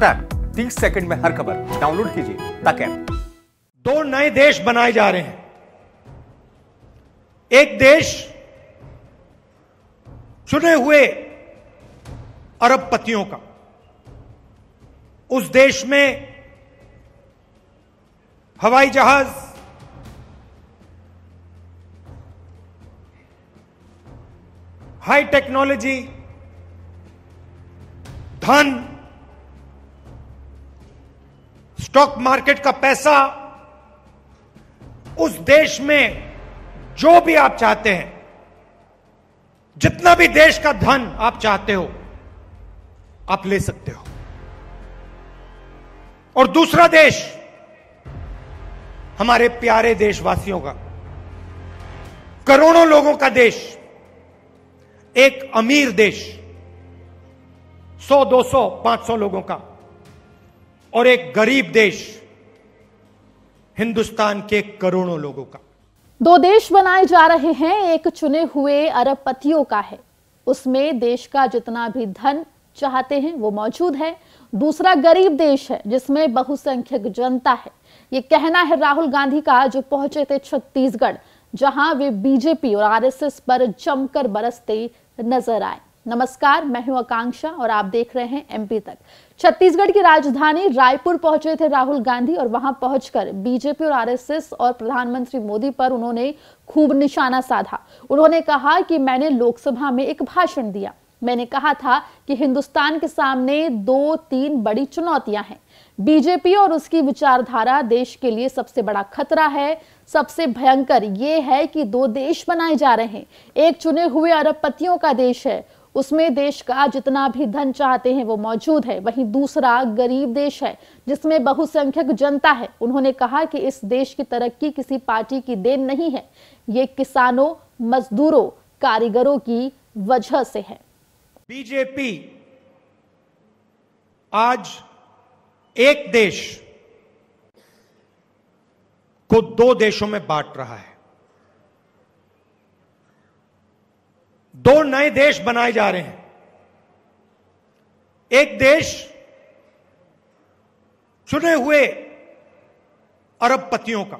फटाक 30 सेकंड में हर खबर डाउनलोड कीजिए तक ऐप दो नए देश बनाए जा रहे हैं एक देश चुने हुए अरबपतियों का उस देश में हवाई जहाज हाई टेक्नोलॉजी धन स्टॉक मार्केट का पैसा उस देश में जो भी आप चाहते हैं जितना भी देश का धन आप चाहते हो आप ले सकते हो और दूसरा देश हमारे प्यारे देशवासियों का करोड़ों लोगों का देश एक अमीर देश 100, 200, 500 लोगों का और एक गरीब देश हिंदुस्तान के करोड़ों लोगों का दो देश बनाए जा रहे हैं एक चुने हुए अरबपतियों का है उसमें देश का जितना भी धन चाहते हैं वो मौजूद है दूसरा गरीब देश है जिसमें बहुसंख्यक जनता है ये कहना है राहुल गांधी का जो पहुंचे थे छत्तीसगढ़ जहां वे बीजेपी और आरएसएस पर जमकर बरसते नजर आए नमस्कार मैं हूं आकांक्षा और आप देख रहे हैं एमपी तक छत्तीसगढ़ की राजधानी रायपुर पहुंचे थे राहुल गांधी और वहां पहुंचकर बीजेपी और आरएसएस और प्रधानमंत्री मोदी पर उन्होंने खूब निशाना साधा उन्होंने कहा कि मैंने लोकसभा में एक भाषण दिया मैंने कहा था कि हिंदुस्तान के सामने दो तीन बड़ी चुनौतियां हैं बीजेपी और उसकी विचारधारा देश के लिए सबसे बड़ा खतरा है सबसे भयंकर ये है कि दो देश बनाए जा रहे हैं एक चुने हुए अरबपतियों का देश है उसमें देश का जितना भी धन चाहते हैं वो मौजूद है वहीं दूसरा गरीब देश है जिसमें बहुसंख्यक जनता है उन्होंने कहा कि इस देश की तरक्की किसी पार्टी की देन नहीं है ये किसानों मजदूरों कारीगरों की वजह से है बीजेपी आज एक देश को दो देशों में बांट रहा है दो नए देश बनाए जा रहे हैं एक देश चुने हुए अरबपतियों का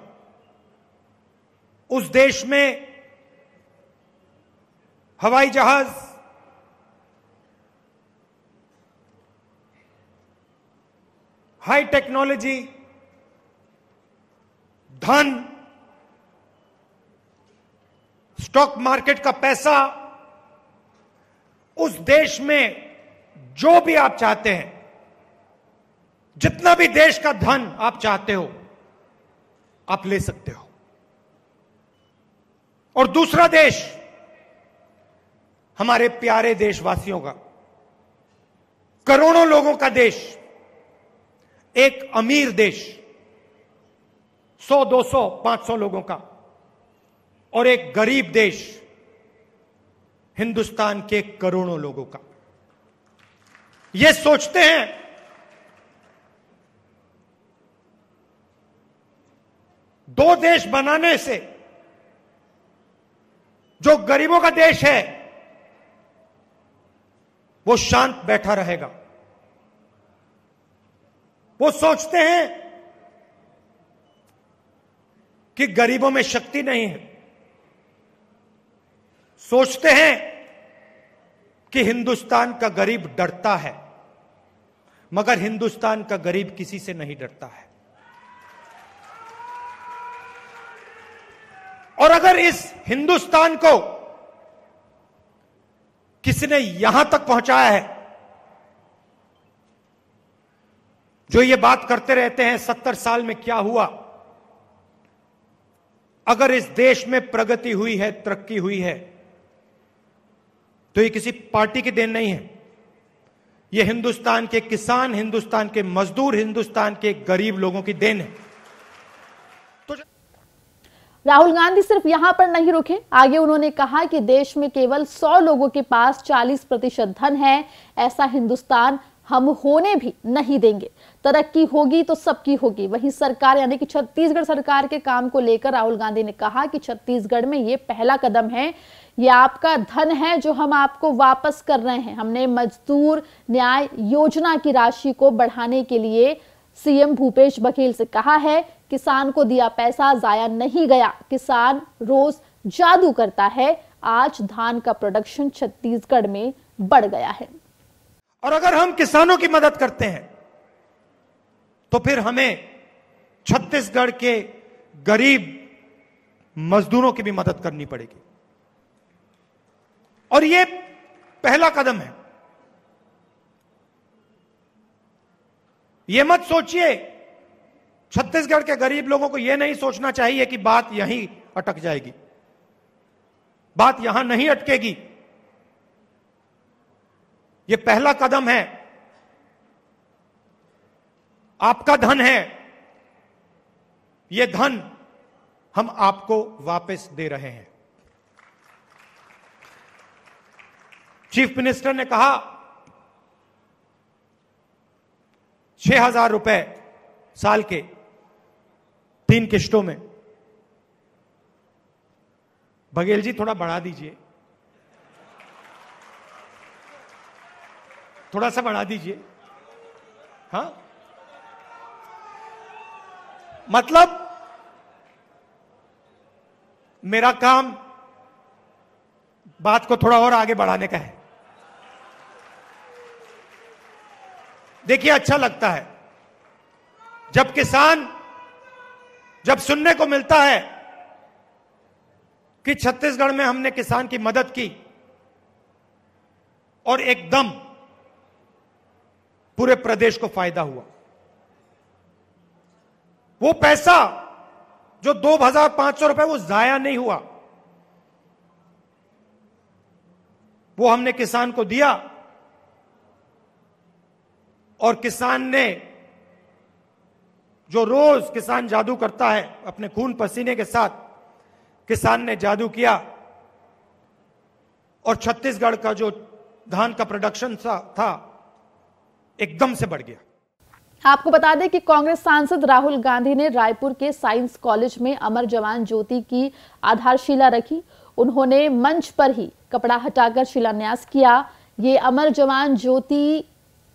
उस देश में हवाई जहाज हाई टेक्नोलॉजी धन स्टॉक मार्केट का पैसा उस देश में जो भी आप चाहते हैं जितना भी देश का धन आप चाहते हो आप ले सकते हो और दूसरा देश हमारे प्यारे देशवासियों का करोड़ों लोगों का देश एक अमीर देश 100, 200, 500 लोगों का और एक गरीब देश हिंदुस्तान के करोड़ों लोगों का ये सोचते हैं दो देश बनाने से जो गरीबों का देश है वो शांत बैठा रहेगा वो सोचते हैं कि गरीबों में शक्ति नहीं है सोचते हैं कि हिंदुस्तान का गरीब डरता है मगर हिंदुस्तान का गरीब किसी से नहीं डरता है और अगर इस हिंदुस्तान को किसने यहां तक पहुंचाया है जो ये बात करते रहते हैं सत्तर साल में क्या हुआ अगर इस देश में प्रगति हुई है तरक्की हुई है तो ये किसी पार्टी की देन नहीं है ये हिंदुस्तान के किसान हिंदुस्तान के मजदूर हिंदुस्तान के गरीब लोगों की देन है तो राहुल गांधी सिर्फ यहां पर नहीं रुके आगे उन्होंने कहा कि देश में केवल 100 लोगों के पास 40 प्रतिशत धन है ऐसा हिंदुस्तान हम होने भी नहीं देंगे तरक्की होगी तो सबकी होगी वहीं सरकार यानी कि छत्तीसगढ़ सरकार के काम को लेकर राहुल गांधी ने कहा कि छत्तीसगढ़ में यह पहला कदम है ये आपका धन है जो हम आपको वापस कर रहे हैं हमने मजदूर न्याय योजना की राशि को बढ़ाने के लिए सीएम भूपेश बघेल से कहा है किसान को दिया पैसा जाया नहीं गया किसान रोज जादू करता है आज धान का प्रोडक्शन छत्तीसगढ़ में बढ़ गया है और अगर हम किसानों की मदद करते हैं तो फिर हमें छत्तीसगढ़ के गरीब मजदूरों की भी मदद करनी पड़ेगी और ये पहला कदम है यह मत सोचिए छत्तीसगढ़ के गरीब लोगों को यह नहीं सोचना चाहिए कि बात यहीं अटक जाएगी बात यहां नहीं अटकेगी यह पहला कदम है आपका धन है यह धन हम आपको वापस दे रहे हैं चीफ मिनिस्टर ने कहा छह हजार रुपए साल के तीन किश्तों में बघेल जी थोड़ा बढ़ा दीजिए थोड़ा सा बढ़ा दीजिए हा मतलब मेरा काम बात को थोड़ा और आगे बढ़ाने का है देखिए अच्छा लगता है जब किसान जब सुनने को मिलता है कि छत्तीसगढ़ में हमने किसान की मदद की और एकदम पूरे प्रदेश को फायदा हुआ वो पैसा जो दो हजार पांच सौ रुपए वो जाया नहीं हुआ वो हमने किसान को दिया और किसान ने जो रोज किसान जादू करता है अपने खून पसीने के साथ किसान ने जादू किया और छत्तीसगढ़ का जो धान का प्रोडक्शन था एकदम से बढ़ गया आपको बता दें कि कांग्रेस सांसद राहुल गांधी ने रायपुर के साइंस कॉलेज में अमर जवान ज्योति की आधारशिला रखी उन्होंने मंच पर ही कपड़ा हटाकर शिलान्यास किया ये अमर जवान ज्योति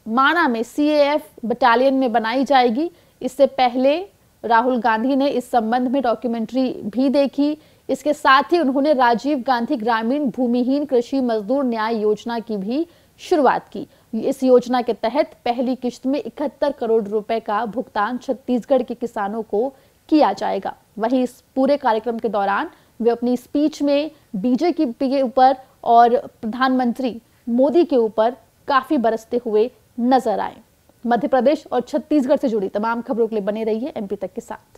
माना में सीएएफ बटालियन में बनाई जाएगी इससे पहले राहुल गांधी ने इस संबंध में डॉक्यूमेंट्री भी देखी इसके साथ ही उन्होंने राजीव गांधी ग्रामीण भूमिहीन कृषि मजदूर न्याय योजना की भी शुरुआत की इस योजना के तहत पहली किश्त में 71 करोड़ रुपए का भुगतान छत्तीसगढ़ के किसानों को किया जाएगा वहीं इस पूरे कार्यक्रम के दौरान वे अपनी स्पीच में बीजेपी के ऊपर और प्रधानमंत्री मोदी के ऊपर काफी बरसते हुए नजर आए मध्य प्रदेश और छत्तीसगढ़ से जुड़ी तमाम खबरों के लिए बने रहिए एमपी तक के साथ